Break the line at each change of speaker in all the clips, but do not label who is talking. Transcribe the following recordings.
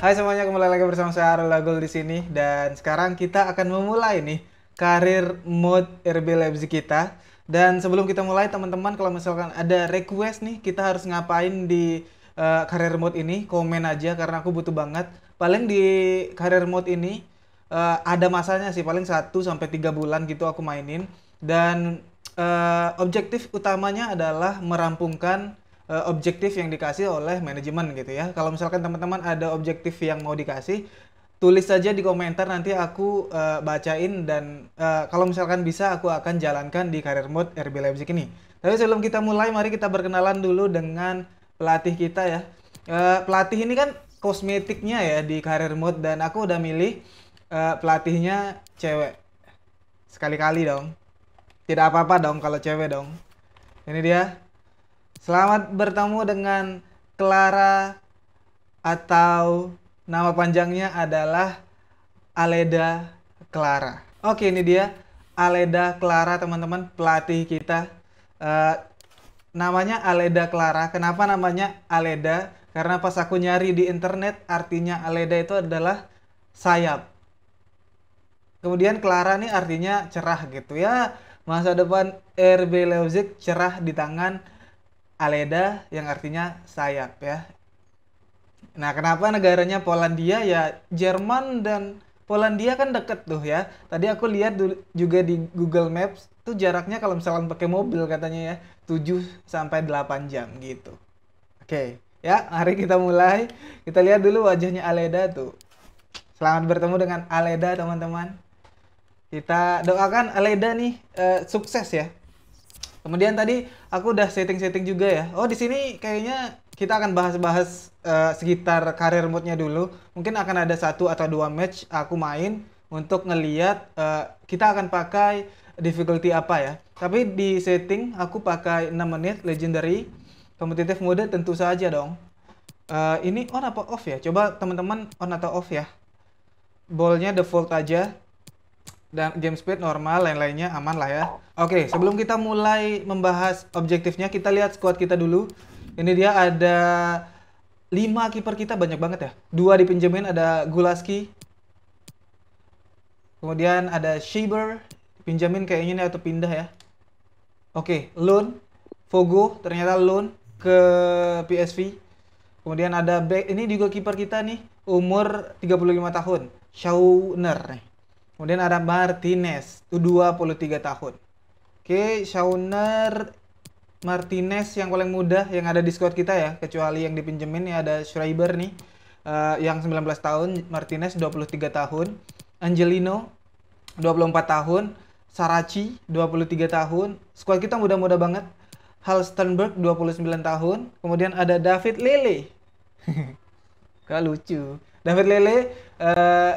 Hai semuanya, kembali lagi bersama saya Arul Agul di sini dan sekarang kita akan memulai nih karir mode RB Leipzig kita. Dan sebelum kita mulai teman-teman kalau misalkan ada request nih kita harus ngapain di uh, karir mode ini, komen aja karena aku butuh banget. Paling di karir mode ini uh, ada masanya sih paling 1 sampai 3 bulan gitu aku mainin dan Eh, objektif utamanya adalah merampungkan uh, objektif yang dikasih oleh manajemen gitu ya. Kalau misalkan teman-teman ada objektif yang mau dikasih, tulis saja di komentar nanti aku uh, bacain dan uh, kalau misalkan bisa aku akan jalankan di career mode RB Leipzig ini. Tapi sebelum kita mulai, mari kita berkenalan dulu dengan pelatih kita ya. Uh, pelatih ini kan kosmetiknya ya di career mode dan aku udah milih uh, pelatihnya cewek. Sekali-kali dong. Tidak apa-apa dong kalau cewek dong. Ini dia. Selamat bertemu dengan Clara atau nama panjangnya adalah Aleda Clara. Oke, ini dia Aleda Clara teman-teman pelatih kita. Uh, namanya Aleda Clara. Kenapa namanya Aleda? Karena pas aku nyari di internet artinya Aleda itu adalah sayap. Kemudian Clara nih artinya cerah gitu ya. Masa depan RB Leipzig cerah di tangan Aleda yang artinya sayap ya. Nah, kenapa negaranya Polandia ya Jerman dan Polandia kan deket tuh ya. Tadi aku lihat juga di Google Maps tuh jaraknya kalau misalkan pakai mobil katanya ya 7 sampai 8 jam gitu. Oke, okay. ya hari kita mulai. Kita lihat dulu wajahnya Aleda tuh. Selamat bertemu dengan Aleda teman-teman. Kita doakan Aleda nih uh, sukses ya. Kemudian tadi aku udah setting-setting juga ya. Oh di sini kayaknya kita akan bahas-bahas uh, sekitar karir mode dulu. Mungkin akan ada satu atau dua match aku main untuk ngeliat uh, kita akan pakai difficulty apa ya. Tapi di setting aku pakai 6 menit legendary. competitive mode tentu saja dong. Uh, ini on apa off ya? Coba teman-teman on atau off ya. Ballnya default aja dan game speed normal, lain-lainnya aman lah ya. Oke, okay, sebelum kita mulai membahas objektifnya, kita lihat squad kita dulu. Ini dia ada 5 kiper kita banyak banget ya. Dua dipinjemin ada Gulaski. Kemudian ada Shiber, pinjamin kayaknya ini atau pindah ya. Oke, okay, Loan, Fogo, ternyata Loan ke PSV. Kemudian ada back, ini juga kiper kita nih, umur 35 tahun, Schauner nih. Kemudian ada Martinez, itu 23 tahun. Oke, Shauner Martinez yang paling muda yang ada di squad kita ya, kecuali yang dipinjemin ya ada Schreiber nih uh, yang 19 tahun, Martinez 23 tahun, Angelino 24 tahun, Sarachi 23 tahun. Squad kita muda-muda banget. Halstenberg 29 tahun, kemudian ada David Lele. Kalo lucu. David Lele uh,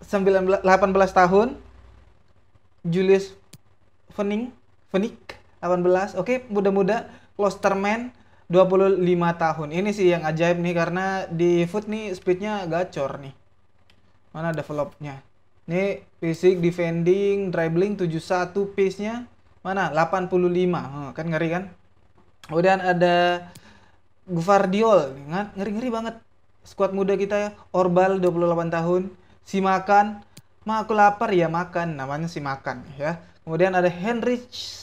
19, 18 tahun Julius Fening Fenik 18 oke okay, muda-muda Klosterman 25 tahun ini sih yang ajaib nih karena di foot nih speednya gacor nih mana developnya ini fisik defending dribbling 71 pace nya mana 85 hmm, kan ngeri kan kemudian ada Guvardiol ngeri ngeri banget squad muda kita ya Orbal 28 tahun si makan ma aku lapar ya makan namanya si makan ya kemudian ada Henrich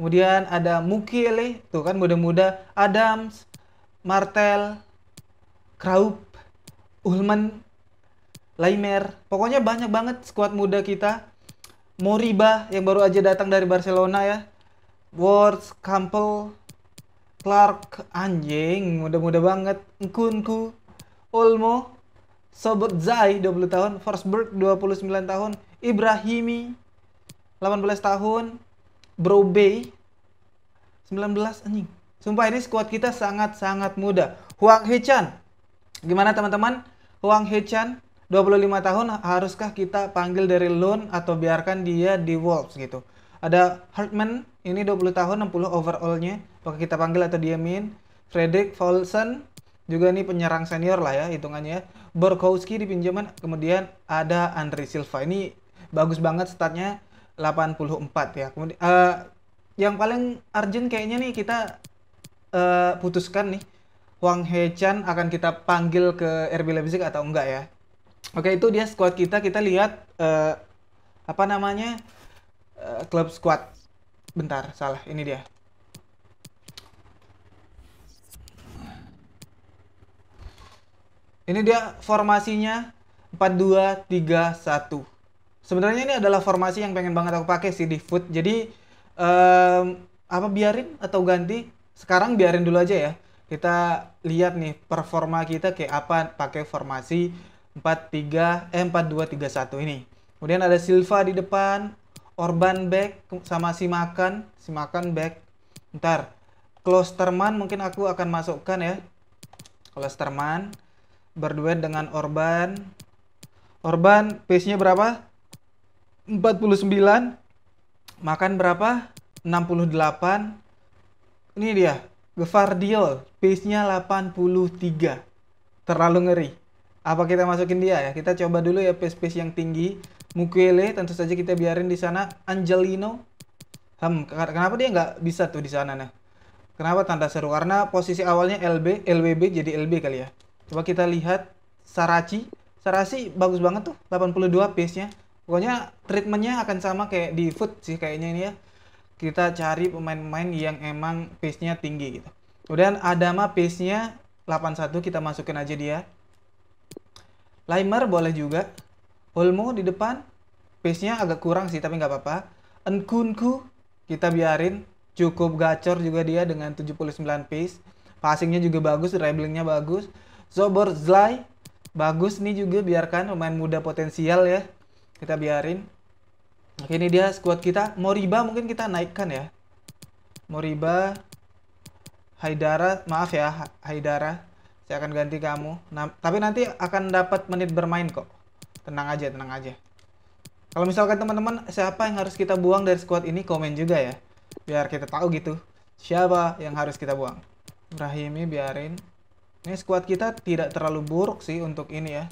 kemudian ada Mukiele tuh kan muda-muda Adams Martel Kraup Ulman Laimer pokoknya banyak banget skuad muda kita Moriba yang baru aja datang dari Barcelona ya Words Campbell Clark anjing muda-muda banget Nkunku Olmo Sobert Zai 20 tahun, Forsberg 29 tahun, Ibrahimi 18 tahun, Bro Bay 19 anjing. Sumpah ini skuad kita sangat-sangat muda. Huang Hechan. Gimana teman-teman? Huang Hechan 25 tahun haruskah kita panggil dari loan atau biarkan dia di Wolves gitu. Ada Hartman ini 20 tahun 60 overallnya. Apakah kita panggil atau diamin? Frederick Folsen juga ini penyerang senior lah ya hitungannya ya. Borkowski di pinjaman kemudian ada Andre Silva ini bagus banget statnya 84 ya kemudian uh, yang paling urgent kayaknya nih kita uh, putuskan nih Wang Hechan akan kita panggil ke RB Leipzig atau enggak ya oke itu dia squad kita kita lihat uh, apa namanya uh, klub squad bentar salah ini dia Ini dia formasinya 4-2-3-1. Sebenarnya ini adalah formasi yang pengen banget aku pakai sih di foot. Jadi um, apa biarin atau ganti? Sekarang biarin dulu aja ya. Kita lihat nih performa kita kayak apa pakai formasi 4-3 eh 4-2-3-1 ini. Kemudian ada Silva di depan, Orban back sama Simakan, Simakan back. Ntar Klosterman mungkin aku akan masukkan ya. Klosterman berduet dengan Orban. Orban pace-nya berapa? 49. Makan berapa? 68. Ini dia, Gvardiol. pace-nya 83. Terlalu ngeri. Apa kita masukin dia ya? Kita coba dulu ya pace-pace yang tinggi. Mukwele tentu saja kita biarin di sana. Angelino. Hmm, kenapa dia nggak bisa tuh di sana nah? Kenapa tanda seru? Karena posisi awalnya LB, LWB jadi LB kali ya. Coba kita lihat Saraci. Saraci bagus banget tuh, 82 pace-nya. Pokoknya treatmentnya akan sama kayak di Food sih kayaknya ini ya. Kita cari pemain-pemain yang emang pace-nya tinggi gitu. Kemudian Adama pace-nya 81 kita masukin aja dia. Limer boleh juga. Olmo di depan. Pace-nya agak kurang sih tapi nggak apa-apa. Enkunku kita biarin. Cukup gacor juga dia dengan 79 pace. Passingnya juga bagus, dribbling-nya bagus. Zoborzlai bagus nih juga biarkan pemain muda potensial ya. Kita biarin. Oke, ini dia squad kita. Moriba mungkin kita naikkan ya. Moriba Haidara, maaf ya Haidara. Saya akan ganti kamu. Nah, tapi nanti akan dapat menit bermain kok. Tenang aja, tenang aja. Kalau misalkan teman-teman siapa yang harus kita buang dari squad ini komen juga ya. Biar kita tahu gitu. Siapa yang harus kita buang. Rahimi biarin. Ini squad kita tidak terlalu buruk sih untuk ini ya.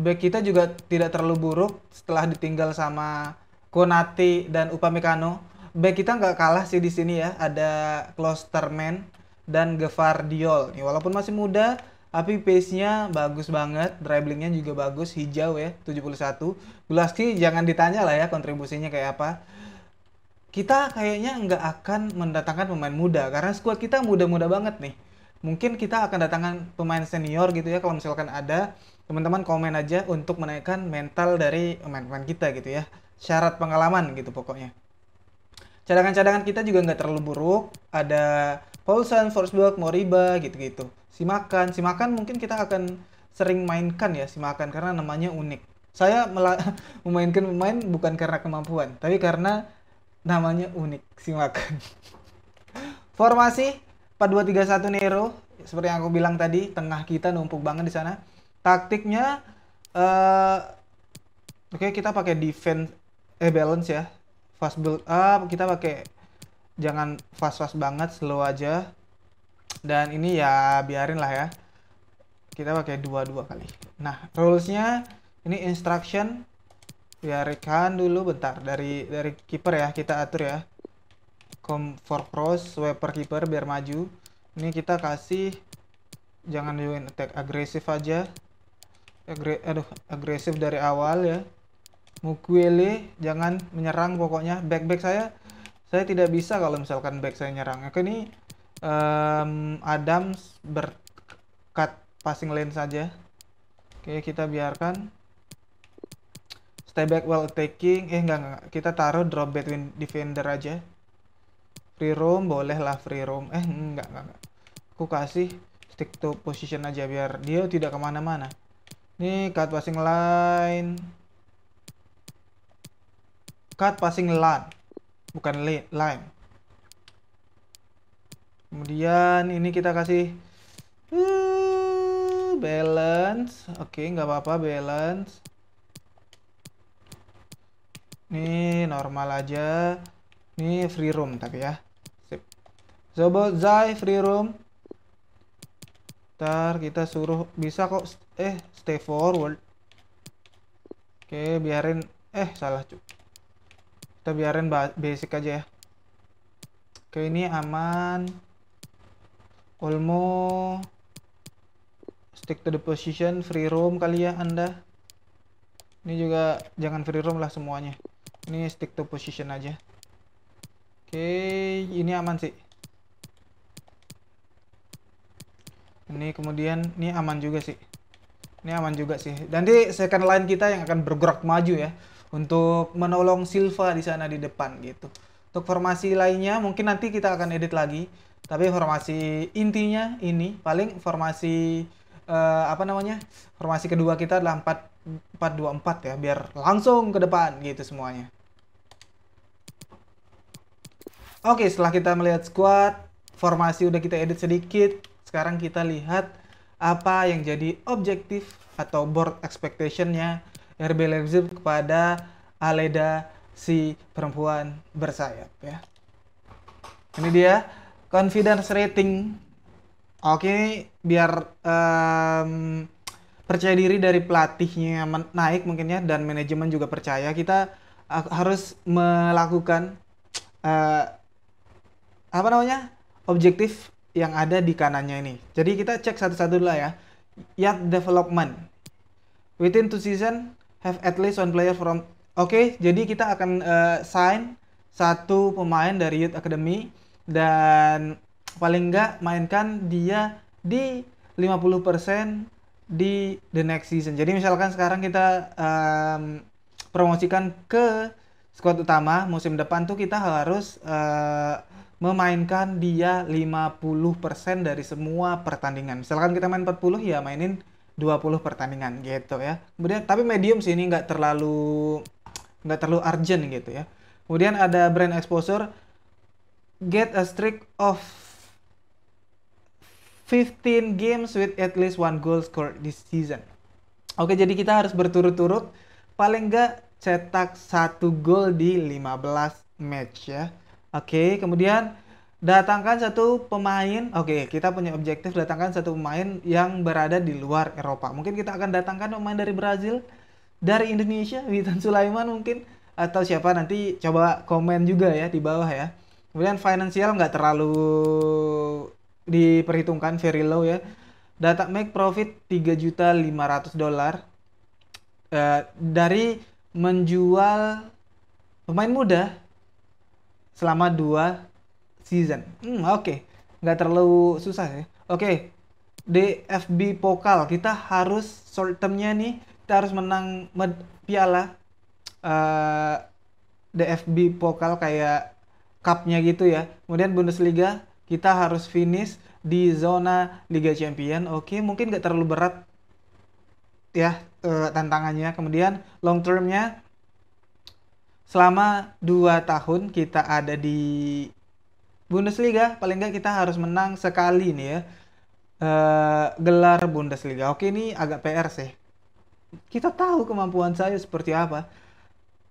Back kita juga tidak terlalu buruk setelah ditinggal sama Konati dan Upamecano. Back kita nggak kalah sih di sini ya. Ada Klosterman dan Gevardiol. Nih, walaupun masih muda, tapi pace-nya bagus banget, dribblingnya juga bagus, hijau ya, 71. Gulaski jangan ditanya lah ya kontribusinya kayak apa. Kita kayaknya nggak akan mendatangkan pemain muda, karena squad kita muda-muda banget nih mungkin kita akan datangkan pemain senior gitu ya kalau misalkan ada teman-teman komen aja untuk menaikkan mental dari pemain-pemain kita gitu ya syarat pengalaman gitu pokoknya cadangan-cadangan kita juga nggak terlalu buruk ada Paulson, Forsberg, Moriba gitu-gitu Simakan, Simakan mungkin kita akan sering mainkan ya Simakan karena namanya unik saya memainkan pemain bukan karena kemampuan tapi karena namanya unik Simakan formasi 4231 Nero seperti yang aku bilang tadi tengah kita numpuk banget di sana. Taktiknya uh, oke okay, kita pakai defense eh balance ya. Fast build up kita pakai jangan fast-fast banget, slow aja. Dan ini ya biarin lah ya. Kita pakai dua-dua kali. Nah, rulesnya ini instruction biarkan dulu bentar dari dari kiper ya kita atur ya com for cross sweeper kiper biar maju ini kita kasih jangan join attack agresif aja Agre aduh agresif dari awal ya Mukwele jangan menyerang pokoknya back back saya saya tidak bisa kalau misalkan back saya nyerang oke ini um, Adams berkat passing lane saja oke kita biarkan stay back while attacking eh enggak enggak kita taruh drop between defender aja free roam lah free roam eh enggak enggak, enggak. aku kasih stick to position aja biar dia tidak kemana-mana ini cut passing line cut passing line bukan line kemudian ini kita kasih uh, balance oke okay, nggak apa-apa balance ini normal aja ini free room tapi ya Sobo Zai free room. Ntar kita suruh bisa kok eh stay forward. Oke, biarin eh salah cuk. Kita biarin basic aja ya. Oke, ini aman. Olmo stick to the position free room kali ya Anda. Ini juga jangan free room lah semuanya. Ini stick to position aja. Oke, ini aman sih. ini kemudian ini aman juga sih ini aman juga sih nanti second line kita yang akan bergerak maju ya untuk menolong Silva di sana di depan gitu untuk formasi lainnya mungkin nanti kita akan edit lagi tapi formasi intinya ini paling formasi uh, apa namanya formasi kedua kita adalah 4 4 2 4 ya biar langsung ke depan gitu semuanya Oke, setelah kita melihat squad, formasi udah kita edit sedikit, sekarang kita lihat apa yang jadi objektif atau board expectationnya RB Leipzig kepada Aleda si perempuan bersayap ya. Ini dia confidence rating. Oke, biar um, percaya diri dari pelatihnya naik mungkinnya dan manajemen juga percaya kita harus melakukan uh, apa namanya objektif yang ada di kanannya ini. Jadi kita cek satu-satu dulu ya. Yard development. Within two season have at least one player from Oke, okay, jadi kita akan uh, sign satu pemain dari Youth Academy dan paling nggak mainkan dia di 50% di the next season. Jadi misalkan sekarang kita um, promosikan ke squad utama musim depan tuh kita harus uh, memainkan dia 50% dari semua pertandingan. Misalkan kita main 40 ya mainin 20 pertandingan gitu ya. Kemudian tapi medium sih ini nggak terlalu nggak terlalu urgent gitu ya. Kemudian ada brand exposure get a streak of 15 games with at least one goal scored this season. Oke, jadi kita harus berturut-turut paling nggak cetak satu gol di 15 match ya. Oke, kemudian datangkan satu pemain. Oke, kita punya objektif datangkan satu pemain yang berada di luar Eropa. Mungkin kita akan datangkan pemain dari Brazil, dari Indonesia, Witan Sulaiman mungkin atau siapa nanti coba komen juga ya di bawah ya. Kemudian financial nggak terlalu diperhitungkan very low ya. Data make profit tiga juta ratus dolar uh, dari menjual pemain muda selama dua season. Hmm, oke. Okay. Nggak terlalu susah ya. Oke. Okay. DFB Pokal kita harus short termnya nih kita harus menang med piala uh, eh, DFB Pokal kayak cupnya gitu ya. Kemudian Bundesliga kita harus finish di zona Liga Champion. Oke, okay. mungkin nggak terlalu berat ya uh, tantangannya. Kemudian long termnya selama 2 tahun kita ada di Bundesliga paling nggak kita harus menang sekali nih ya e, gelar Bundesliga. Oke ini agak PR sih. Kita tahu kemampuan saya seperti apa.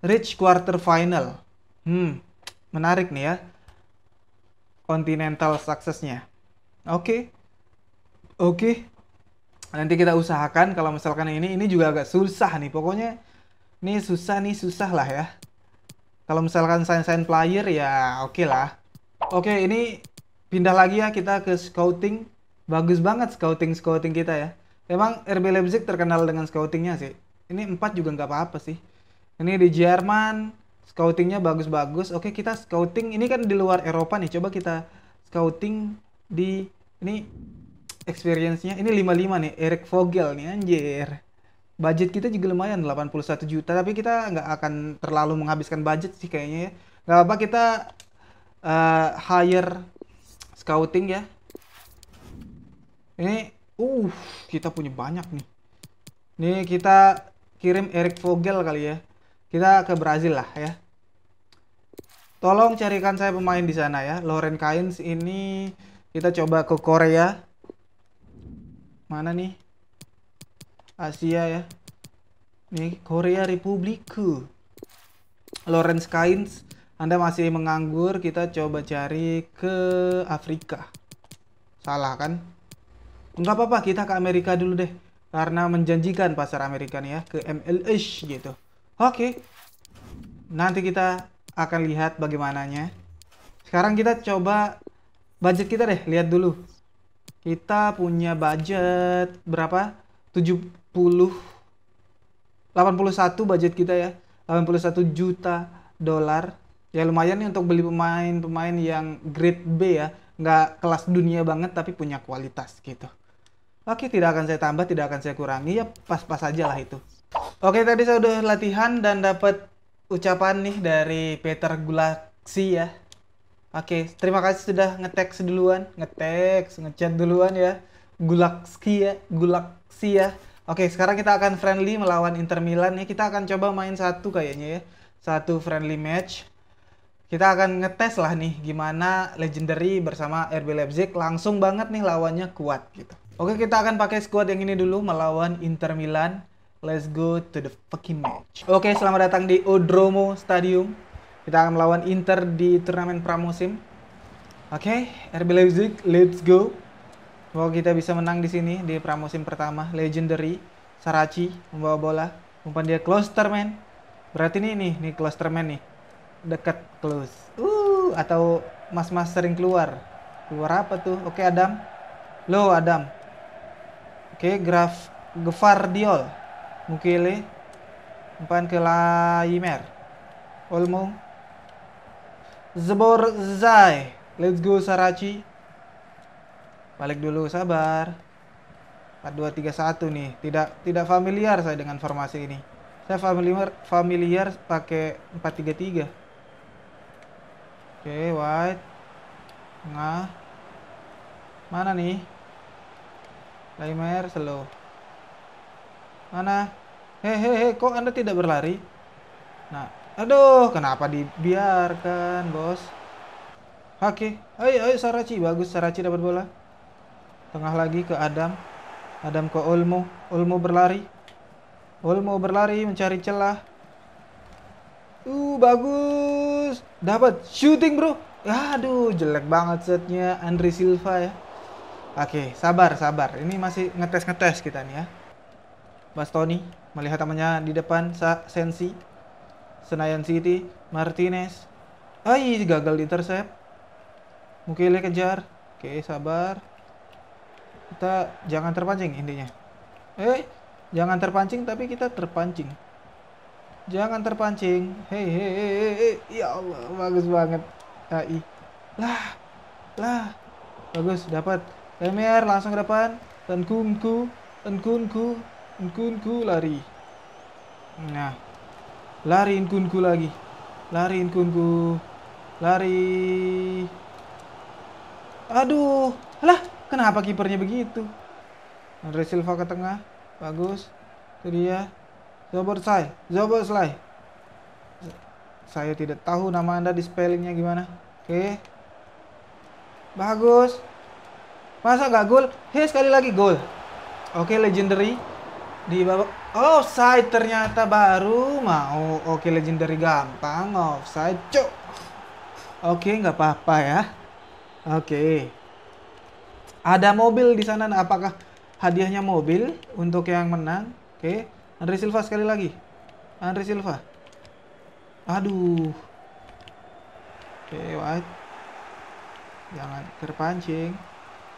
Reach quarter final. Hmm, menarik nih ya. Continental suksesnya. Oke. Oke. Nanti kita usahakan kalau misalkan ini ini juga agak susah nih. Pokoknya ini susah nih susah lah ya. Kalau misalkan sign-sign player ya oke okay lah. Oke, okay, ini pindah lagi ya kita ke scouting. Bagus banget scouting-scouting kita ya. Emang RB Leipzig terkenal dengan scoutingnya sih. Ini 4 juga nggak apa-apa sih. Ini di Jerman, scoutingnya bagus-bagus. Oke, kita scouting. Ini kan di luar Eropa nih. Coba kita scouting di... Ini experience-nya. Ini 55 nih, Eric Vogel nih, anjir budget kita juga lumayan 81 juta tapi kita nggak akan terlalu menghabiskan budget sih kayaknya ya nggak apa kita uh, hire scouting ya ini uh kita punya banyak nih ini kita kirim Eric Vogel kali ya kita ke Brazil lah ya tolong carikan saya pemain di sana ya Loren Kains ini kita coba ke Korea mana nih Asia ya. Nih, Korea Republiku. Lawrence Kainz, Anda masih menganggur, kita coba cari ke Afrika. Salah kan? Enggak apa-apa, kita ke Amerika dulu deh. Karena menjanjikan pasar Amerika nih ya, ke MLS gitu. Oke. Nanti kita akan lihat bagaimananya. Sekarang kita coba budget kita deh, lihat dulu. Kita punya budget berapa? 70 81 budget kita ya 81 juta dolar ya lumayan nih untuk beli pemain-pemain yang grade B ya nggak kelas dunia banget tapi punya kualitas gitu oke tidak akan saya tambah tidak akan saya kurangi ya pas-pas aja lah itu oke tadi saya udah latihan dan dapat ucapan nih dari Peter Gulaksi ya oke terima kasih sudah ngetek duluan ngetek ngechat duluan ya Gulaksi ya Gulak sih ya. Oke, sekarang kita akan friendly melawan Inter Milan ya. Kita akan coba main satu kayaknya ya. Satu friendly match. Kita akan ngetes lah nih gimana legendary bersama RB Leipzig langsung banget nih lawannya kuat gitu. Oke, kita akan pakai squad yang ini dulu melawan Inter Milan. Let's go to the fucking match. Oke, selamat datang di Odromo Stadium. Kita akan melawan Inter di turnamen pramusim. Oke, RB Leipzig, let's go bahwa kita bisa menang di sini di pramusim pertama legendary Sarachi membawa bola umpan dia cluster man berarti ini nih nih cluster man nih dekat close uh atau mas-mas sering keluar keluar apa tuh oke okay, Adam lo Adam oke okay, Graf Gefar Mukile Mukele umpan ke Laimer Olmo Zbor Zai let's go Sarachi Balik dulu, sabar. 4231 nih. Tidak tidak familiar saya dengan formasi ini. Saya familiar familiar pakai 433. Oke, white. Tengah. Mana nih? Laimer slow. Mana? Hehehe, kok Anda tidak berlari? Nah, aduh, kenapa dibiarkan, Bos? Oke, ayo ayo Saraci, bagus Saraci dapat bola. Tengah lagi ke Adam. Adam ke Olmo, Olmo berlari. Olmo berlari mencari celah. Uh, bagus. Dapat shooting, Bro. Aduh, jelek banget setnya Andre Silva ya. Oke, sabar, sabar. Ini masih ngetes-ngetes kita nih ya. Bastoni melihat temannya di depan Sa Sensi. Senayan City, Martinez. Ay, gagal intercept. Mukele kejar. Oke, sabar kita jangan terpancing intinya eh jangan terpancing tapi kita terpancing jangan terpancing hei hei hei hey. ya Allah bagus banget AI lah lah bagus dapat Lemir eh, langsung ke depan tenkunku tenkunku tenkunku lari nah lari tenkunku lagi lari tenkunku lari aduh lah Kenapa kipernya begitu? Andre Silva ke tengah. Bagus. Itu dia. Zobor Sai. Saya tidak tahu nama Anda di spellingnya gimana. Oke. Bagus. Masa gak gol? Hei, sekali lagi gol. Oke, legendary. Di babak... Offside oh, ternyata baru mau. Oke, legendary gampang. Offside, cok. Oke, nggak apa-apa ya. Oke. Ada mobil di sana. apakah hadiahnya mobil untuk yang menang? Oke. Andre Silva sekali lagi. Andre Silva. Aduh. Oke, what? Jangan terpancing.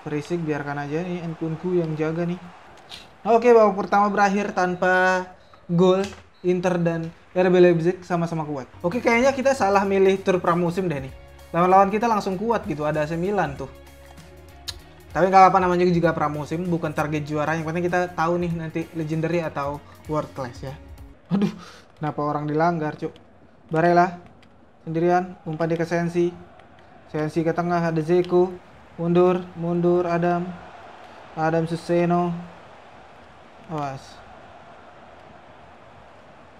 Berisik biarkan aja nih Nkunku yang jaga nih. Oke, babak pertama berakhir tanpa gol Inter dan RB Leipzig sama-sama kuat. Oke, kayaknya kita salah milih tur pramusim deh nih. Lawan-lawan kita langsung kuat gitu, ada AC Milan tuh. Tapi nggak apa-apa namanya juga pramusim, bukan target juara. Yang penting kita tahu nih nanti legendary atau world class ya. Aduh, kenapa orang dilanggar, Cuk? Barela sendirian, umpan di kesensi, Sensi. Sensi ke tengah ada Zeko. Mundur, mundur Adam. Adam Suseno. Awas.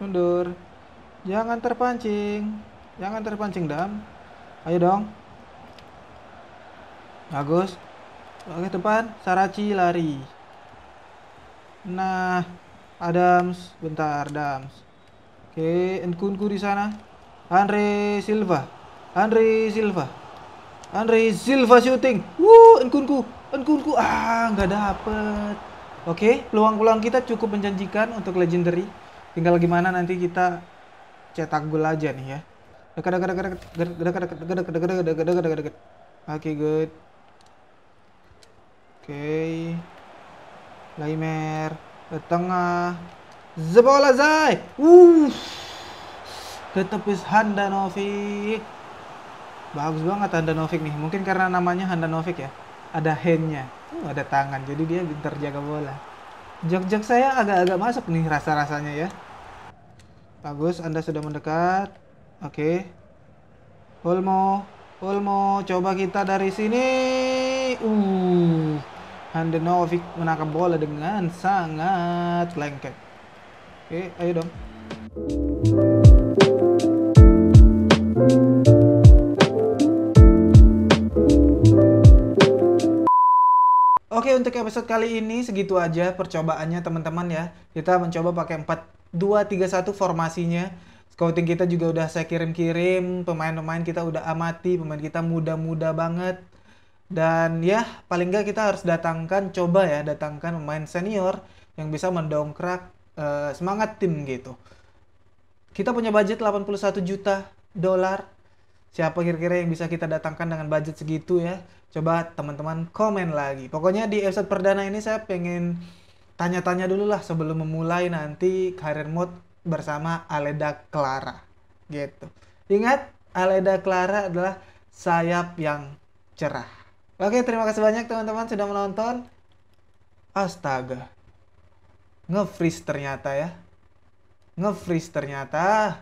Mundur. Jangan terpancing. Jangan terpancing, Dam. Ayo dong. Bagus. Oke depan Saraci lari. Nah, Adams bentar Adams. Oke, Nkunku di sana. Andre Silva. Andre Silva. Andre Silva shooting. Wuh, Nkunku. Nkunku ah nggak dapet. Oke, peluang-peluang kita cukup menjanjikan untuk legendary. Tinggal gimana nanti kita cetak gol aja nih ya. Oke, good okay. Laimer ke tengah Zebola Zai uh, ke tepis Handanovic bagus banget Handanovic nih mungkin karena namanya Handanovic ya ada handnya uh, ada tangan jadi dia pintar jaga bola jok-jok saya agak-agak masuk nih rasa-rasanya ya bagus Anda sudah mendekat oke okay. Olmo Olmo coba kita dari sini uh Handanovic menangkap bola dengan sangat lengket. Oke, ayo dong. Oke, untuk episode kali ini segitu aja percobaannya teman-teman ya. Kita mencoba pakai 4 2 3 1 formasinya. Scouting kita juga udah saya kirim-kirim, pemain-pemain kita udah amati, pemain kita muda-muda banget dan ya paling nggak kita harus datangkan coba ya datangkan pemain senior yang bisa mendongkrak uh, semangat tim gitu. Kita punya budget 81 juta dolar. Siapa kira-kira yang bisa kita datangkan dengan budget segitu ya? Coba teman-teman komen lagi. Pokoknya di episode perdana ini saya pengen tanya-tanya dulu lah sebelum memulai nanti karir mode bersama Aleda Clara gitu. Ingat Aleda Clara adalah sayap yang cerah. Oke, terima kasih banyak teman-teman sudah menonton. Astaga. Nge-freeze ternyata ya. Nge-freeze ternyata.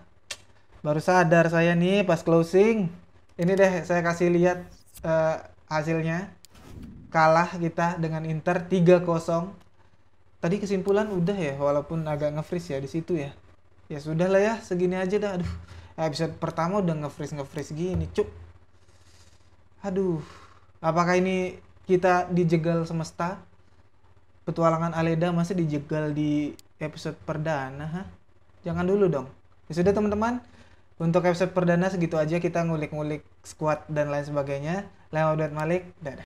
Baru sadar saya nih pas closing. Ini deh saya kasih lihat uh, hasilnya. Kalah kita dengan Inter 3-0. Tadi kesimpulan udah ya, walaupun agak nge-freeze ya di situ ya. Ya sudah lah ya, segini aja dah. Aduh, episode pertama udah nge-freeze nge-freeze gini, cuk. Aduh apakah ini kita dijegal semesta petualangan Aleda masih dijegal di episode perdana Hah? jangan dulu dong ya sudah teman-teman untuk episode perdana segitu aja kita ngulik-ngulik squad dan lain sebagainya lewat Malik dadah